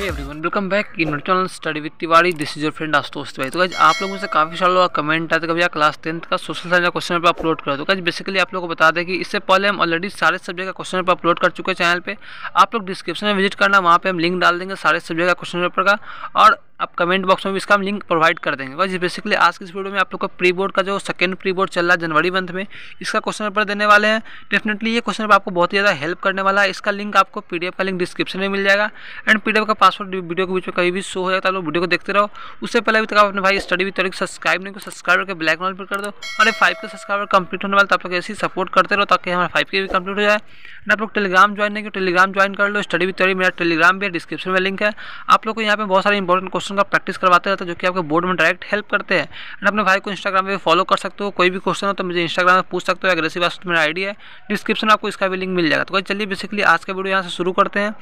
hey everyone welcome back in channel study with Tiwari this is your friend Ashutosh Tiwari तो guys आप लोगों से काफ़ी सारे लोग कमेंट आते कभी क्लास टेंथ का सोशल साइंस का क्वेश्चन पेपर अपलोड करो तो गाइज बेसिकली आप लोगों को बता दें कि इससे पहले हम ऑलरेडी सारे सब्जेक्ट का क्वेश्चन पेपर अपलोड कर चुके हैं चैनल पर आप लोग डिस्क्रिप्शन में विजिट करना वहाँ पर हम लिंक डाल देंगे सारे सब्जेक्ट का क्वेश्चन पेपर का और आप कमेंट बॉक्स में भी इसका हम लिंक प्रोवाइड कर देंगे बस बेसिकली आज की इस वीडियो में आप लोग का प्री बोर्ड का जो सेकंड प्री बोर्ड चल रहा है जनवरी मंथ में इसका क्वेश्चन पेपर देने वाले हैं डेफिनेटली ये क्वेश्चन पेपर आपको बहुत ही ज़्यादा हेल्प करने वाला है इसका लिंक आपको पीडीएफ का लिंक डिस्क्रिप्शन में मिल जाएगा एंड पी का पासवर्ड वीडियो के बीच में कभी भी शो हो जाता है लोग वीडियो को देखते रहो उससे पहले अभी तक आप अपने भाई स्टडी भी तरीके सब्सक्राइब नहीं को सब्सक्राइब करके ब्लैक नॉल पर कर दो और फाइव के सब्सक्राइबर कंप्लीट होने वाले तो आप लोग ऐसे ही सपोर्ट करते रहो ताकि हमारे फाइव के भी कंप्लीट हो जाए ना आप लोग टेलीग्राम ज्वाइन नहीं करो टेलीग्राम ज्वाइन कर लो स्टडी भी तरीके मेरा टेलीग्राम भी डिस्क्रिप्शन में लिंक है आप लोग को यहाँ पर बहुत सारे इंपॉर्टेंट क्वेश्चन क्वेश्चन का प्रैक्टिस करवाते रहते हैं जो कि आपके बोर्ड में डायरेक्ट हेल्प करते हैं एंड अपने भाई को इंस्टाग्राम पर फॉलो कर सकते हो कोई भी क्वेश्चन हो तो मुझे इंस्टाग्राम में पूछ सकते हो अग्रेसिव आस्ट मेरा आइडिया है डिस्क्रिप्शन में आपको इसका भी लिंक मिल जाएगा तो चलिए बेसिकली आज का वीडियो यहाँ से शुरू करते हैं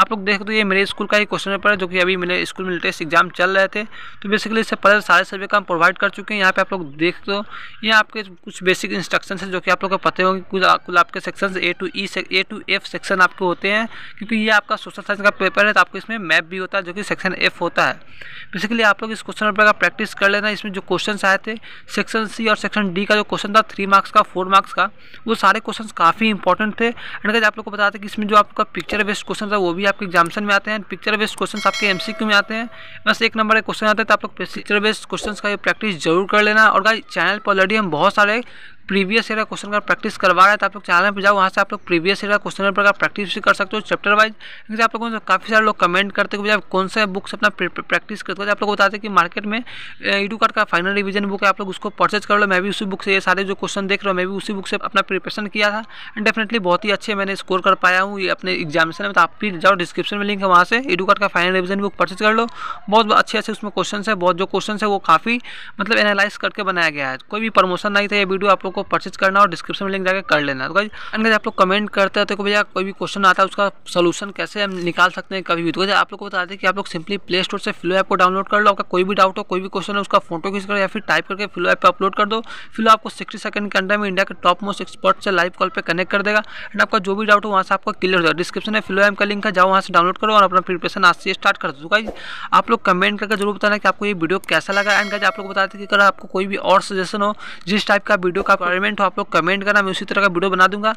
आप लोग देख दो ये मेरे स्कूल का ही क्वेश्चन पेपर है जो कि अभी मेरे स्कूल में लेटेस्ट एग्जाम चल रहे थे तो बेसिकली इससे पहले सारे सर्वे का हम प्रोवाइड कर चुके हैं यहाँ पर आप लोग देख दो ये आपके कुछ बेसिक इंस्ट्रक्शन है जो कि आप लोग को पते होंगे कुछ कुल आपके section A to E A to F section आपके होते हैं क्योंकि ये आपका सोशल साइंस का पेपर है तो आपको इसमें मैप भी होता है जो कि सेक्शन एफ होता है बेसिकली आप लोग इस क्वेश्चन पेपर का प्रैक्टिस कर लेना इसमें जो क्वेश्चन आए थे सेक्शन सी और सेक्शन डी का जो क्वेश्चन था थ्री मार्क्स का फोर मार्क्स का वो सारे क्वेश्चन काफ़ी इंपॉर्टेंट थे एंड कहते आप लोग को बताते कि इसमें जो आपका पिक्चर बेस्ड क्वेश्चन था वो भी आपके एग्जामेशन में आते हैं पिक्चर बेस्ड क्वेश्चन आपके एम में आते हैं बस एक नंबर के क्वेश्चन आते हैं तो आप लोग पिक्चर बेस्ड क्वेश्चन का प्रैक्टिस जरूर कर लेना और चैनल पर ऑलरेडी हम बहुत सारे प्रीवियस ईयर का क्वेश्चन का प्रैक्टिस करवा रहा है तो आप लोग चैनल पर जाओ वहाँ से आप लोग प्रीवियस ईयर का क्वेश्चन पेपर का प्रैक्टिस भी कर सकते हो चैप्टर वाइज क्योंकि आप लोगों से काफ़ी सारे लोग कमेंट करते हैं कौन सा बुक्स अपना प्रैक्टिस करते हो तो आप लोग बताते हैं कि मार्केट में ईडू कार्ड का फाइनल रिवीजन बुक है आप लोग उसको परचेज कर लो मैं भी उसी बुक से ये सारे जो क्वेश्चन देख रहा हूँ मैं भी उसी बुक से अपना प्रिपरेशन किया था एंड डेफिनेटली बहुत ही अच्छे मैंने स्कोर कर पाया हूँ अपने एग्जामिनेशन में तो आप भी जाओ डिस्क्रिप्शन में लिंक है वहाँ से ईडू कार्ड का फाइनल रिवीजन बुक परचेज कर लो बहुत अच्छे अच्छे उसमें क्वेश्चन है बहुत जो क्वेश्चन है वो काफ़ी मतलब एनालाइज करके बनाया गया है कोई भी प्रमोशन नहीं था ये वीडियो आप लोग को परचेज करना और डिस्क्रिप्शन में लिंक जाकर कर लेना तो अगर आप लोग कमेंट करते हैं तो भैया कोई भी क्वेश्चन आता है उसका सोलूशन कैसे हम निकाल सकते हैं कभी भी तो आप लोग को बता दें कि आप लोग सिंपली प्ले स्टोर से फिलो ऐप को डाउनलोड कर लो आपका कोई भी डाउट हो कोई भी क्वेश्चन है उसका फोटो खींच करो या फिर टाइप करके फिलो ऐप पर अपलोड कर दो फिलो आपको सिक्सटी सेकंड के अंडर में इंडिया के टॉप मोस्ट एक्सपर्ट से लाइव कॉल पर कनेक्ट कर देगा एंड आपका जो भी डाउट हो वहाँ से आपको क्लियर हो जाएगा डिस्क्रिप्शन में फिलो ऐप का लिंक है जाओ वहाँ से डाउनलोड करो और अपना प्रिपरेशन आज से स्टार्ट कर दो तो आप लोग कमेंट करके जरूर बताना कि आपको ये वीडियो कैसा लगा एंड गाइज आप लोग बताते कि अगर आपको कोई भी और सजेशन हो जिस टाइप का वीडियो का आप रिक्वायरमेंट हो आप लोग कमेंट करना मैं उसी तरह का वीडियो बना दूंगा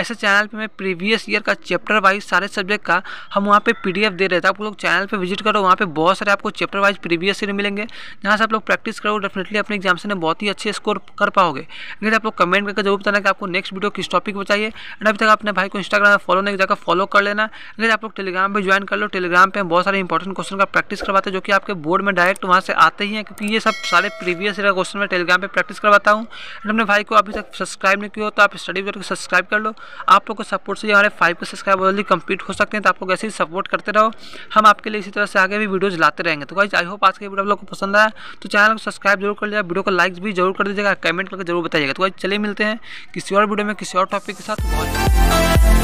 ऐसे चैनल पे मैं प्रीवियस ईयर का चैप्टर वाइज सारे सब्जेक्ट का हम वहाँ पे पीडीएफ दे रहे थे आप लोग चैनल पे विजिट करो वहाँ पे बहुत सारे आपको चैप्टर वाइज प्रीवियस ईयर मिलेंगे जहाँ से आप लोग प्रैक्टिस करो डेफिनेटली अपने एग्जाम से बहुत ही अच्छे स्कोर कर पाओगे लेकिन आप लोग कमेंट करके जरूर बताना कि आपको नेक्स्ट वीडियो किस टॉपिक में चाहिए एंड अभी तक अपने भाई को इंस्टाग्राम में फॉलो नहीं जाकर फॉलो कर लेना लेकिन आप लोग टेलीग्राम पर ज्वाइन कर लो टेलीग्राम पर बहुत सारे इंपॉर्टेंट क्वेश्चन का प्रैक्टिस करवाते जो कि आपके बोर्ड में डायरेक्ट वहाँ से आते ही हैं क्योंकि ये सब सारे प्रीवियस ईयर क्वेश्चन मैं टेलीग्राम पर प्रैक्टिस करवाता हूँ अपने भाई को अभी तक सब्सक्राइब नहीं किया हो तो आप स्टडी वीडियो को सब्सक्राइब कर लो आप लोग को सपोर्ट से हमारे फाइव के सब्सक्राइब जल्दी कंप्लीट हो सकते हैं तो आप लोग ऐसे ही सपोर्ट करते रहो हम आपके लिए इसी तरह से आगे भी वीडियोज लाते रहेंगे तो गाइज आई होप आज के वीडियो आप लोग को पसंद आया तो चैनल को सब्सक्राइब जरूर कर लिया वीडियो को लाइक भी जरूर कर दीजिएगा कमेंट करके जरूर बताइएगा तो गाइज चले मिलते हैं किसी और वीडियो में किसी और टॉपिक के साथ